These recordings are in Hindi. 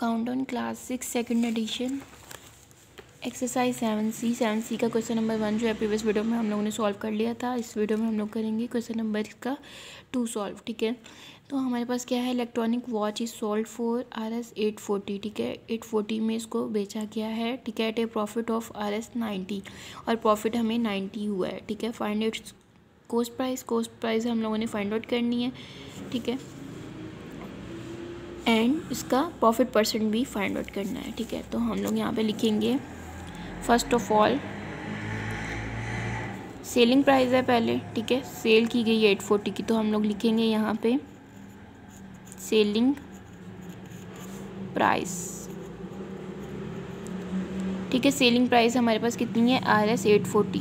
count on class six second edition exercise seven C seven C का क्वेश्चन नंबर वन जो है प्रीवियस वीडियो में हम लोगों ने सॉल्व कर लिया था इस वीडियो में हम लोग करेंगे क्वेश्चन नंबर का टू सॉल्व ठीक है तो हमारे पास क्या है electronic watch is sold for R S eight forty ठीक है एट फोर्टी में इसको बेचा गया है ठीक है at a profit of R S ninety और प्रॉफिट हमें नाइन्टी हुआ है ठीक है find its cost price cost price हम लोगों ने फाइंड आउट करनी है ठीक है एंड इसका प्रॉफिट परसेंट भी फाइंड आउट करना है ठीक है तो हम लोग यहाँ पे लिखेंगे first of all selling price है पहले ठीक है सेल की गई है एट फोर्टी की तो हम लोग लिखेंगे यहाँ पे सेलिंग प्राइस ठीक है सेलिंग प्राइस हमारे पास कितनी है R S eight forty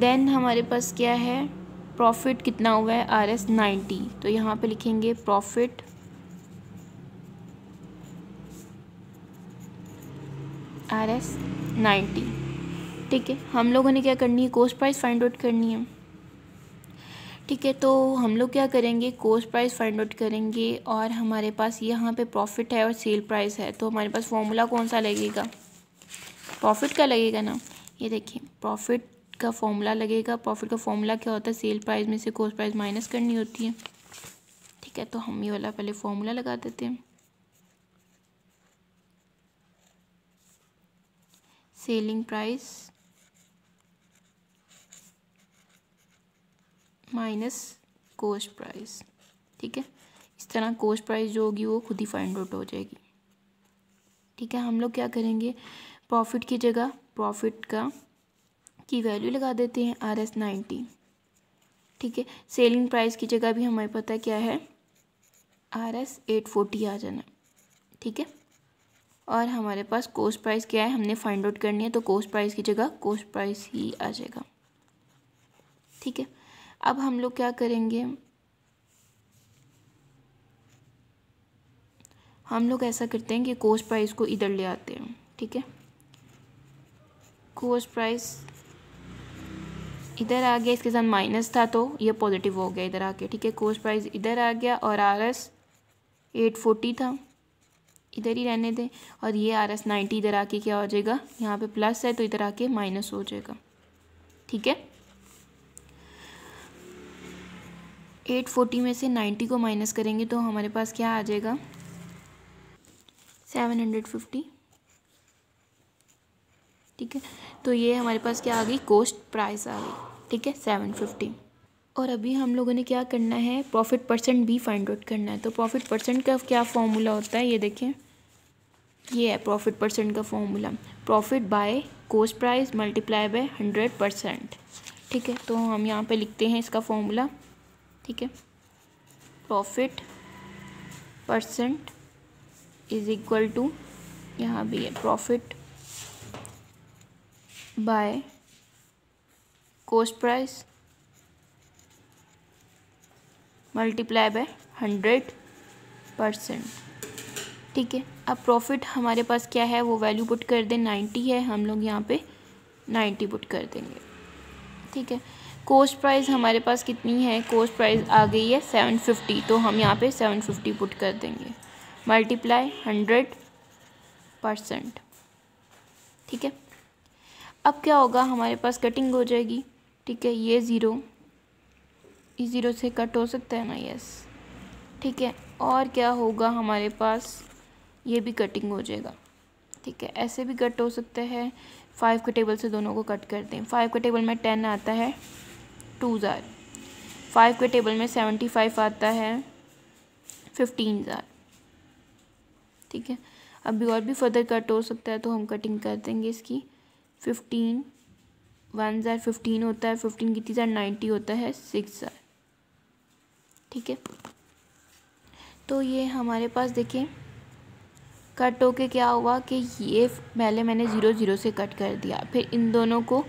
then हमारे पास क्या है प्रॉफिट कितना हुआ है आर एस नाइन्टी तो यहाँ पे लिखेंगे प्रॉफिट आर एस नाइन्टी ठीक है हम लोगों ने क्या करनी है कोस्ट प्राइस फाइंड आउट करनी है ठीक है तो हम लोग क्या करेंगे कोस्ट प्राइस फाइंड आउट करेंगे और हमारे पास यहाँ पे प्रॉफिट है और सेल प्राइस है तो हमारे पास फॉर्मूला कौन सा लगेगा प्रॉफिट का लगेगा ना ये देखिए प्रॉफिट का फॉर्मूला लगेगा प्रॉफिट का फॉर्मूला क्या होता है सेल प्राइस में से कोस्ट प्राइस माइनस करनी होती है ठीक है तो हम ये वाला पहले फॉर्मूला लगा देते हैं selling price minus cost price ठीक है इस तरह कोस्ट प्राइस जो होगी वो खुद ही फाइंड आउट हो जाएगी ठीक है हम लोग क्या करेंगे प्रॉफिट की जगह प्रॉफिट का की वैल्यू लगा देते हैं आर एस नाइन्टी ठीक है सेलिंग प्राइस की जगह भी हमें पता क्या है आर एस एट फोर्टी आ जाना ठीक है और हमारे पास कोस्ट प्राइस क्या है हमने फाइंड आउट करनी है तो कोस्ट प्राइस की जगह कोस्ट प्राइस ही आ जाएगा ठीक है अब हम लोग क्या करेंगे हम लोग ऐसा करते हैं कि कोस्ट प्राइस को इधर ले आते हैं ठीक है कोस्ट प्राइस इधर आ गया इसके साथ माइनस था तो ये पॉजिटिव हो गया इधर आके ठीक है कोस्ट प्राइस इधर आ गया और आर एस एट फोर्टी था इधर ही रहने दें और ये आर एस नाइन्टी इधर आके क्या हो जाएगा यहाँ पे प्लस है तो इधर आके माइनस हो जाएगा ठीक है एट फोर्टी में से नाइन्टी को माइनस करेंगे तो हमारे पास क्या आ जाएगा सेवन हंड्रेड फिफ्टी ठीक है तो ये हमारे पास क्या आ गई कोस्ट प्राइस आ गई ठीक है सेवन फिफ्टी और अभी हम लोगों ने क्या करना है प्रॉफिट परसेंट भी फाइंड आउट करना है तो प्रॉफिट परसेंट का क्या फॉर्मूला होता है ये देखें ये है प्रॉफिट परसेंट का formula profit by cost price multiply by hundred percent ठीक है तो हम यहाँ पे लिखते हैं इसका फॉर्मूला ठीक है profit percent is equal to यहाँ भी है profit by cost price multiply by hundred percent ठीक है अब प्रॉफिट हमारे पास क्या है वो वैल्यू पुट कर दें नाइन्टी है हम लोग यहाँ पे नाइन्टी पुट कर देंगे ठीक है कोस्ट प्राइस हमारे पास कितनी है कोस्ट प्राइस आ गई है सेवन फिफ्टी तो हम यहाँ पे सेवन फिफ्टी पुट कर देंगे मल्टीप्लाई हंड्रेड परसेंट ठीक है अब क्या होगा हमारे पास कटिंग हो जाएगी ठीक है ये ज़ीरो इस ज़ीरो से कट हो सकता है ना यस ठीक है और क्या होगा हमारे पास ये भी कटिंग हो जाएगा ठीक है ऐसे भी कट हो सकता है फाइव के टेबल से दोनों को कट कर दें फाइव के टेबल में टेन आता है टू हजार फाइव के टेबल में सेवेंटी फाइव आता है फिफ्टीन ज़ार ठीक है अभी और भी फर्दर कट हो सकता है तो हम कटिंग कर देंगे इसकी फिफ्टीन वन ज़ार फिफ्टीन होता है फिफ्टीन कितनी ज़ार नाइन्टी होता है सिक्स ज़ार ठीक है तो ये हमारे पास देखें कट होके क्या हुआ कि ये पहले मैंने ज़ीरो ज़ीरो से कट कर दिया फिर इन दोनों को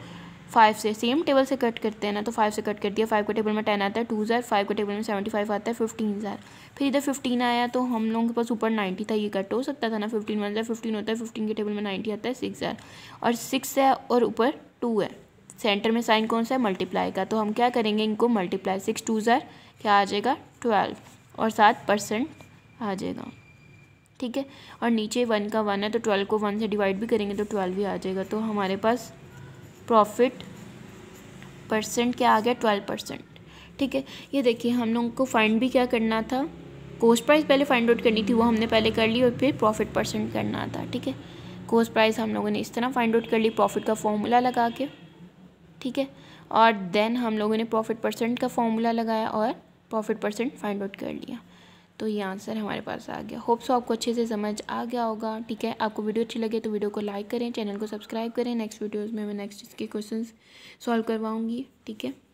फाइव से सेम टेबल से कट करते हैं ना तो फाइव से कट कर दिया फाइव के टेबल में टेन आता है टू हज़ार फाइव के टेबल में सेवेंटी फाइव आता है फिफ्टीन हज़ार फिर इधर फिफ्टीन आया तो हम लोगों के पास ऊपर नाइन्टी था ये कट हो सकता था ना फिफ्टीन वन हज़ार फिफ्टीन होता है फिफ्टीन के टेबल में नाइन्टी आता है सिक्स हज़ार और सिक्स है और ऊपर टू है सेंटर में साइन कौन सा है मल्टीप्लाई का तो हम क्या करेंगे इनको मल्टीप्लाई सिक्स टू ज़र क्या आ जाएगा ट्वेल्व और सात परसेंट आ जाएगा ठीक है और नीचे वन का वन है तो ट्वेल्व को वन से डिवाइड भी करेंगे तो ट्वेल्व ही आ जाएगा तो हमारे पास प्रॉफिट परसेंट क्या आ गया ट्वेल्व परसेंट ठीक है ये देखिए हम लोगों को फाइंड भी क्या करना था कोस्ट प्राइस पहले फाइंड आउट करनी थी वो हमने पहले कर ली और फिर प्रॉफिट परसेंट करना था ठीक है कोस्ट प्राइस हम लोगों ने इस तरह फाइंड आउट कर ली प्रॉफिट का फॉर्मूला लगा के ठीक है और देन हम लोगों ने प्रॉफिट परसेंट का फॉर्मूला लगाया और प्रॉफिट परसेंट फाइंड आउट कर लिया तो ये आंसर हमारे पास आ गया होप्स आपको अच्छे से समझ आ गया होगा ठीक है आपको वीडियो अच्छी लगे तो वीडियो को लाइक करें चैनल को सब्सक्राइब करें नेक्स्ट वीडियोज़ में मैं नेक्स्ट इसके क्वेश्चन सॉल्व करवाऊँगी ठीक है